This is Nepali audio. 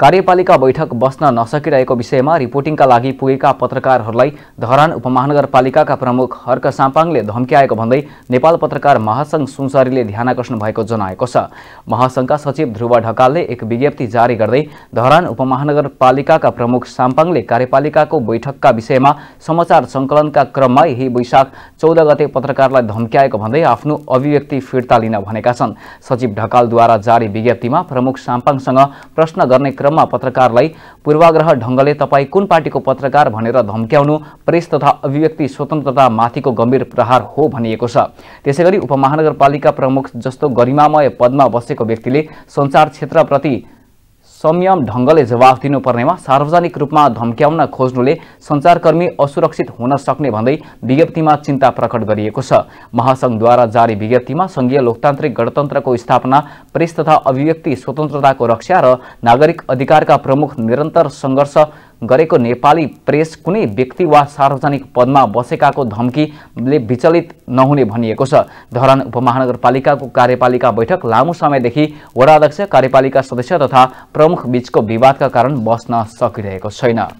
कार्यपालिका बैठक बस्न नसकिरहेको विषयमा रिपोर्टिङका लागि पुगेका पत्रकारहरूलाई धरान उपमहानगरपालिकाका प्रमुख हर्क साम्पाङले धम्क्याएको भन्दै नेपाल पत्रकार महासङ्घ सुनसरीले ध्यान आकर्षण भएको जनाएको छ महासङ्घका सचिव ध्रुव ढकालले एक विज्ञप्ति जारी गर्दै धरान उपमहानगरपालिकाका प्रमुख साम्पाङले कार्यपालिकाको बैठकका विषयमा समाचार सङ्कलनका क्रममा यही वैशाख चौध गते पत्रकारलाई धम्क्याएको भन्दै आफ्नो अभिव्यक्ति फिर्ता लिन भनेका छन् सचिव ढकालद्वारा जारी विज्ञप्तिमा प्रमुख साम्पाङसँग प्रश्न गर्ने क्रम क्रममा पत्रकारलाई पूर्वाग्रह ढङ्गले तपाईँ कुन पार्टीको पत्रकार भनेर धम्क्याउनु प्रेस तथा अभिव्यक्ति स्वतन्त्रता माथिको गम्भीर प्रहार हो भनिएको छ त्यसै गरी उपमहानगरपालिका प्रमुख जस्तो गरिमामय पदमा बसेको व्यक्तिले सञ्चार क्षेत्रप्रति संयम ढङ्गले जवाफ दिनुपर्नेमा सार्वजनिक रूपमा धम्क्याउन खोज्नुले सञ्चारकर्मी असुरक्षित हुन सक्ने भन्दै विज्ञप्तिमा चिन्ता प्रकट गरिएको छ महासङ्घद्वारा जारी विज्ञप्तिमा सङ्घीय लोकतान्त्रिक गणतन्त्रको स्थापना प्रेस तथा अभिव्यक्ति स्वतन्त्रताको रक्षा र नागरिक अधिकारका प्रमुख निरन्तर सङ्घर्ष गरेको नेपाली प्रेस कुनै व्यक्ति वा सार्वजनिक पदमा बसेकाको धम्कीले विचलित नहुने भनिएको छ धरान उपमहानगरपालिकाको कार्यपालिका बैठक लामो समयदेखि वडाध्यक्ष कार्यपालिका सदस्य तथा प्रमुख बीचको विवादका कारण बस्न सकिरहेको छैन